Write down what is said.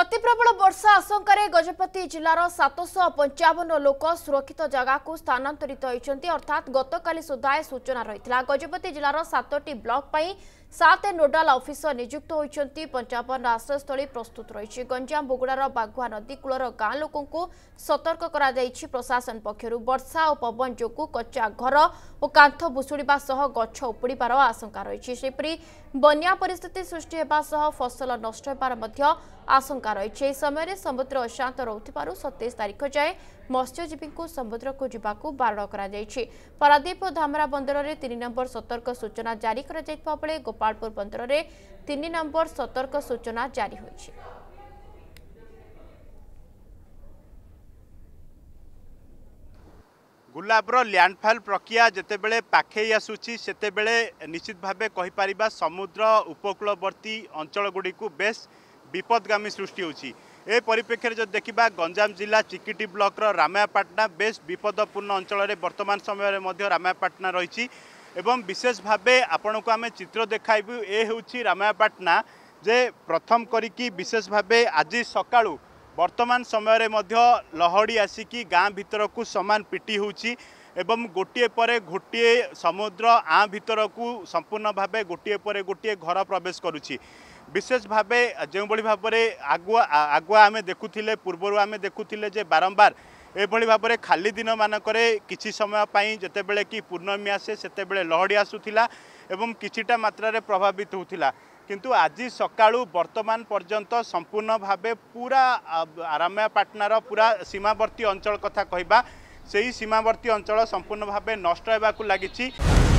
ଅତି ପ୍ରବଳ ବର୍ଷା ଆଶଙ୍କାରେ ଗଜପତି ଜିଲ୍ଲାର ସାତଶହ ପଞ୍ଚାବନ ଲୋକ ସୁରକ୍ଷିତ ଜାଗାକୁ ସ୍ଥାନାନ୍ତରିତ ହୋଇଛନ୍ତି ଅର୍ଥାତ୍ ଗତକାଲି ସୁଦ୍ଧା ସୂଚନା ରହିଥିଲା ଗଜପତି ଜିଲ୍ଲାର ସାତଟି ବ୍ଲକ ପାଇଁ ସାତ ନୋଡାଲ ଅଫିସର ନିଯୁକ୍ତ ହୋଇଛନ୍ତି ପଞ୍ଚାବନ ଆଶ୍ରୟସ୍ଥଳୀ ପ୍ରସ୍ତୁତ ରହିଛି ଗଞ୍ଜାମ ବୁଗୁଡ଼ାର ବାଘୁଆ ନଦୀ କୂଳର ଗାଁ ଲୋକଙ୍କୁ ସତର୍କ କରାଯାଇଛି ପ୍ରଶାସନ ପକ୍ଷରୁ ବର୍ଷା ଓ ପବନ ଯୋଗୁଁ କଚା ଘର ଓ କାନ୍ଥ ଭୁଷୁଡ଼ିବା ସହ ଗଛ ଉପୁଡ଼ିବାର ଆଶଙ୍କା ରହିଛି ସେହିପରି ବନ୍ୟା ପରିସ୍ଥିତି ସୃଷ୍ଟି ହେବା ସହ ଫସଲ ନଷ୍ଟ ହେବାର ମଧ୍ୟ ଆଶଙ୍କା ରହିଛି ଏହି ସମୟରେ ସମୁଦ୍ର ଅଶାନ୍ତ ରହୁଥିବାରୁ ସତେଇଶ ତାରିଖ ଯାଏଁ ମତ୍ସ୍ୟଜୀବୀଙ୍କୁ ସମୁଦ୍ରକୁ ଯିବାକୁ ବାରଣ କରାଯାଇଛି ପାରାଦୀପ ଓ ଧାମରା ବନ୍ଦରରେ ତିନି ନମ୍ବର ସତର୍କ ସୂଚନା ଜାରି କରାଯାଇଥିବା ବେଳେ ଗୋପ ଗୋପାଳପୁର ବନ୍ଦରରେ ତିନି ନମ୍ବର ସତର୍କ ସୂଚନା ଜାରି ହୋଇଛି ଗୁଲାବର ଲ୍ୟାଣ୍ଡଫଲ୍ ପ୍ରକ୍ରିୟା ଯେତେବେଳେ ପାଖେଇ ଆସୁଛି ସେତେବେଳେ ନିଶ୍ଚିତ ଭାବେ କହିପାରିବା ସମୁଦ୍ର ଉପକୂଳବର୍ତ୍ତୀ ଅଞ୍ଚଳଗୁଡ଼ିକୁ ବେଶ୍ ବିପଦଗାମୀ ସୃଷ୍ଟି ହେଉଛି ଏ ପରିପ୍ରେକ୍ଷୀରେ ଯଦି ଦେଖିବା ଗଞ୍ଜାମ ଜିଲ୍ଲା ଚିକିଟି ବ୍ଲକର ରାମାୟପାଟଣା ବେଶ୍ ବିପଦପୂର୍ଣ୍ଣ ଅଞ୍ଚଳରେ ବର୍ତ୍ତମାନ ସମୟରେ ମଧ୍ୟ ରାମାୟପାଟଣା ରହିଛି এবং বিশেষ ভাবে আপনার আমি চিত্র দেখাইবু এ হচ্ছে রামায়া পাটনা যে প্রথম করিকি বিশেষ ভাবে আজি সকালু বর্তমান সময়ের মধ্য লহড়ি আসিকি গাঁ ভিতরকু সমান পিটি হচ্ছে এবং গোটিয়ে পরে গোটিয়ে সমুদ্র আ ভিতরকু সম্পূর্ণ ভাবে গোটিয়ে পরে গোটিয়ে ঘর প্রবেশ করুছি বিশেষ ভাবে যেভাবে ভাবে আগুয়া আগুয়া আমি দেখুলে পূর্বর আমি দেখুলে যে বারম্বার ଏଭଳି ଭାବରେ ଖାଲି ଦିନମାନଙ୍କରେ କିଛି ସମୟ ପାଇଁ ଯେତେବେଳେ କି ପୂର୍ଣ୍ଣମୀ ଆସେ ସେତେବେଳେ ଲହଡ଼ି ଆସୁଥିଲା ଏବଂ କିଛିଟା ମାତ୍ରାରେ ପ୍ରଭାବିତ ହେଉଥିଲା କିନ୍ତୁ ଆଜି ସକାଳୁ ବର୍ତ୍ତମାନ ପର୍ଯ୍ୟନ୍ତ ସମ୍ପୂର୍ଣ୍ଣ ଭାବେ ପୁରା ଆରାମ୍ୟପାଟନାର ପୁରା ସୀମାବର୍ତ୍ତୀ ଅଞ୍ଚଳ କଥା କହିବା ସେହି ସୀମାବର୍ତ୍ତୀ ଅଞ୍ଚଳ ସମ୍ପୂର୍ଣ୍ଣ ଭାବେ ନଷ୍ଟ ହେବାକୁ ଲାଗିଛି